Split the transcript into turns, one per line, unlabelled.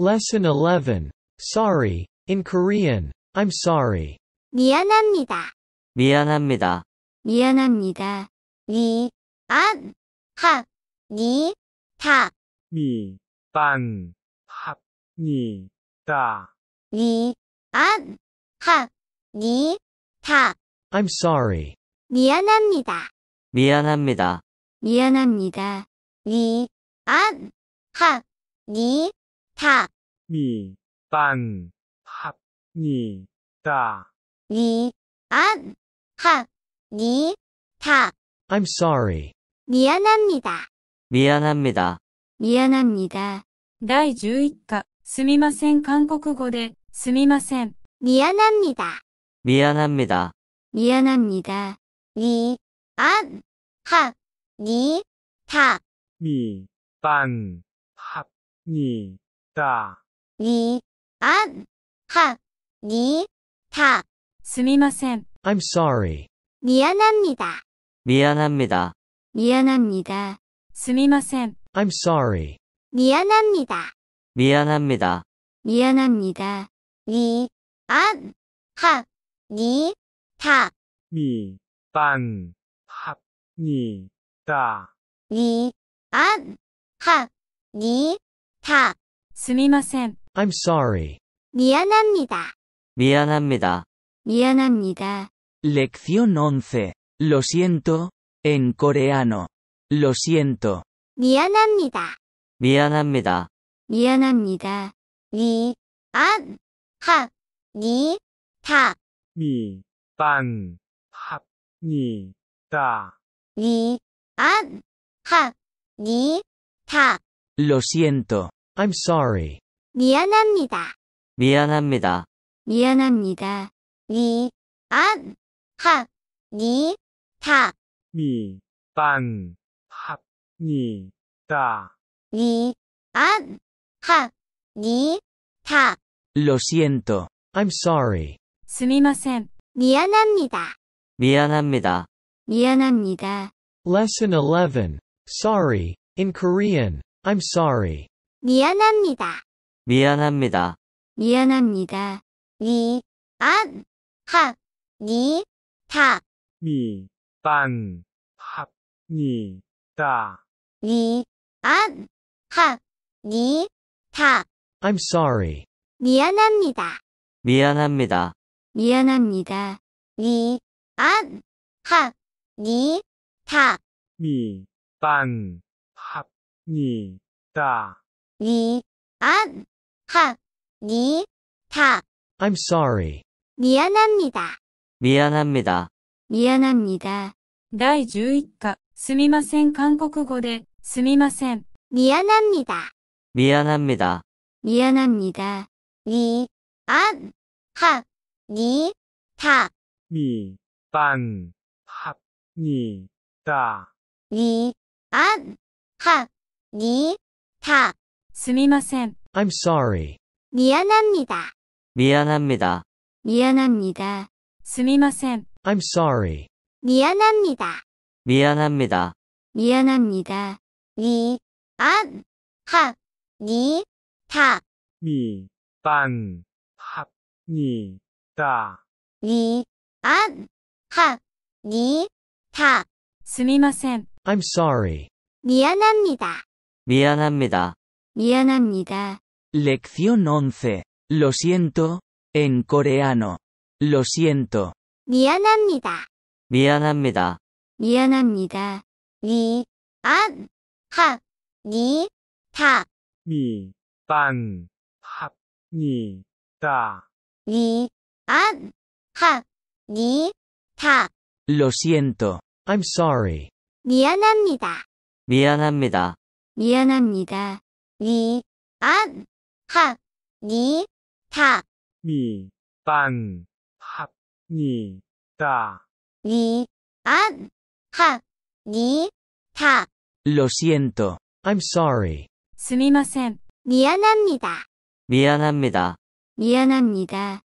Lesson 11. Sorry. In Korean, I'm sorry.
미안합니다.
미안합니다.
미안합니다. 미안합니다.
안, 다. I'm sorry.
미안합니다.
미안합니다.
미안합니다. 미안합니다. 안, 닭,
미, 반, 합, 니, 다.
니, 안, 합, 니, 닭.
I'm
sorry.
미안합니다.
미안합니다.
미안합니다. 第11課、すみません韓国語で、すみません。 미안합니다.
미안합니다.
미안합니다. 니, 안, 합, 니, 닭.
미, 반, 합, 니, 다
위, 안, 하, 니, 다. すみませ
I'm sorry.
미안합니다.
미안합니다.
미안합니다. すみませ
I'm sorry.
미안합니다.
미안합니다.
미안합니다. 위, 안, 하, 니, 다.
미, 안, 하, 니, 다.
위, 안, 하, 니, 다. I'm
sorry. Lección 11. Lo siento, en coreano. Lo siento.
미안합니다.
미안합니다.
Lo siento.
I'm sorry.
미안합니다.
미안합니다.
미안합니다. 미, 안, 합, 니, 다.
미, 반, 합, 니, 다.
미, 안, 합, 니, 다.
Lo siento. I'm sorry.
すみません. 미안합니다.
미안합니다.
미안합니다.
Lesson 11. Sorry. In Korean. I'm sorry.
미안합니다.
미안합니다.
미안합니다. 미, 안, 합, 니, 다.
미, 반, 합, 니,
다. 미, 안, 합, 니, 다.
I'm sorry.
미안합니다.
미안합니다.
미안합니다. 미, 안, 합, 니, 다.
미, 반, 합, 니, 다.
위, 안, 하, 니, 다.
I'm sorry.
미안합니다.
미안합니다.
미안합니다. 第11課、すみません韓国語で、すみません。 미안합니다.
미안합니다.
미안합니다. 위, 안, 하, 니, 다.
미, 반, 합, 니, 다.
위, 안, 하, 니, 다. 스미마셈.
I'm sorry.
미안합니다.
미안합니다.
미안합니다. 스미마셈.
I'm sorry.
미안합니다.
미안합니다.
미안합니다. 미, 안, 합, 니, 다.
미, 반, 합, 니, 다.
미, 안, 합, 니, 다. 스미마셈.
I'm sorry.
미안합니다.
미안합니다.
미안합니다.
Lección 11. Lo siento, en coreano. Lo siento.
미안합니다.
미안합니다.
미안합니다. 미, 안, 합, 니, 다.
미, 반, 합, 니, 다.
미, 안, 합, 니, 다.
Lo siento. I'm sorry.
미안합니다.
미안합니다.
미안합니다. 위, 안, 합, 니, 다.
미, 반,
합, 니, 다. 위, 안, 합, 니, 다.
Lo siento. I'm sorry.
すみませ 미안합니다.
미안합니다.
미안합니다.